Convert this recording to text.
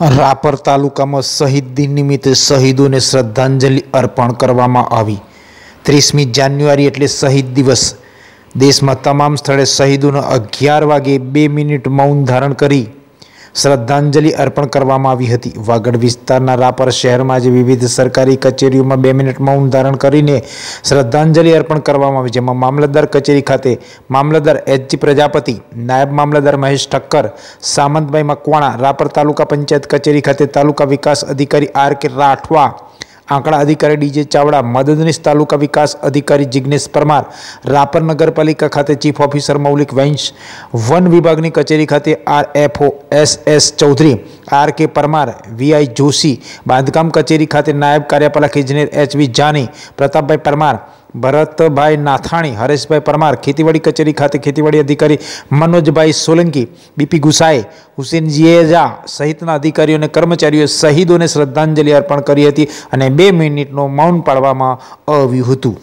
રાપર તાલુકામાં શહીદ દિન નિમિત્તે શહીદોને શ્રદ્ધાંજલિ અર્પણ કરવામાં આવી ત્રીસમી જાન્યુઆરી એટલે શહીદ દિવસ દેશમાં તમામ સ્થળે શહીદોને અગિયાર વાગે બે મિનિટ મૌન ધારણ કરી શ્રદ્ધાંજલિ અર્પણ કરવામાં આવી હતી વાગડ વિસ્તારના રાપર શહેરમાં આજે વિવિધ સરકારી કચેરીઓમાં બે મિનિટ મૌન ધારણ કરીને શ્રદ્ધાંજલિ અર્પણ કરવામાં આવી જેમાં મામલતદાર કચેરી ખાતે મામલતદાર એચજી પ્રજાપતિ નાયબ મામલતદાર મહેશ ઠક્કર સામંતભાઈ મકવાણા રાપર તાલુકા પંચાયત કચેરી ખાતે તાલુકા વિકાસ અધિકારી આર કે રાઠવા આંકડા અધિકારી ડીજે ચાવડા મદદનીશ તાલુકા વિકાસ અધિકારી જિજ્ઞેશ પરમાર રાપર નગરપાલિકા ખાતે ચીફ ઓફિસર મૌલિક વૈંશ વન વિભાગની કચેરી ખાતે R F O S S Chaudhary R K Parmar Vi Joshi બાંધકામ કચેરી ખાતે નાયબ કાર્યપાલક ઇજનેર વી જાની પ્રતાપભાઈ પરમાર ભરતભાઈ નાથાણી હરેશભાઈ પરમાર ખેતીવાડી કચેરી ખાતે ખેતીવાડી અધિકારી મનોજભાઈ સોલંકી બીપી ગુસાઈ હુસેન જીએજા સહિતના અધિકારીઓ અને કર્મચારીઓએ શહીદોને શ્રદ્ધાંજલિ અર્પણ કરી હતી અને બે મિનિટનું મૌન પાડવામાં આવ્યું હતું